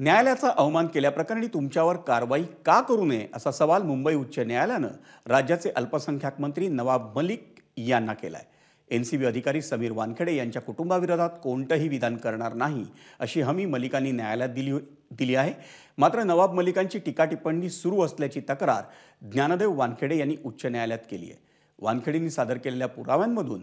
न्यायालयाचा अवमान केल्याप्रकरणी तुमच्यावर कारवाई का करू नये असा सवाल मुंबई उच्च न्यायालयानं राज्याचे अल्पसंख्याक मंत्री नवाब मलिक यांना केला आहे एन सी बी अधिकारी समीर वानखेडे यांच्या कुटुंबाविरोधात कोणतंही विधान करणार नाही अशी हमी मलिकांनी न्यायालयात दिली हो- दिली आहे मात्र नवाब मलिकांची टीका टिप्पणी सुरू असल्याची तक्रार ज्ञानदेव वानखेडे यांनी उच्च न्यायालयात केली आहे वानखेडेंनी सादर केलेल्या पुराव्यांमधून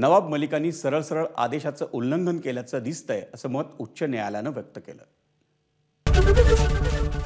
नवाब मलिकांनी सरळ सरळ आदेशाचं उल्लंघन केल्याचं दिसतंय असं मत उच्च न्यायालयानं व्यक्त केलं